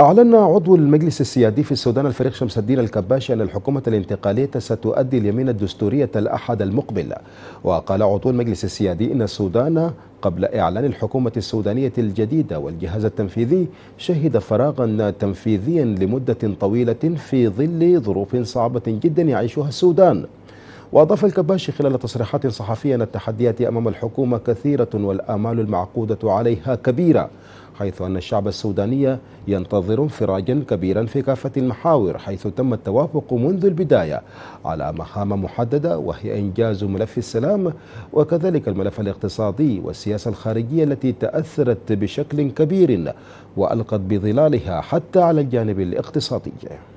أعلن عضو المجلس السيادي في السودان الفريق شمس الدين الكباشي أن الحكومة الانتقالية ستؤدي اليمين الدستورية الأحد المقبل وقال عضو المجلس السيادي إن السودان قبل إعلان الحكومة السودانية الجديدة والجهاز التنفيذي شهد فراغا تنفيذيا لمدة طويلة في ظل ظروف صعبة جدا يعيشها السودان وأضاف الكباشي خلال تصريحات صحفية أن التحديات أمام الحكومة كثيرة والآمال المعقودة عليها كبيرة حيث أن الشعب السوداني ينتظر انفراجا كبيرا في كافة المحاور حيث تم التوافق منذ البداية على مهام محددة وهي إنجاز ملف السلام وكذلك الملف الاقتصادي والسياسة الخارجية التي تأثرت بشكل كبير وألقت بظلالها حتى على الجانب الاقتصادي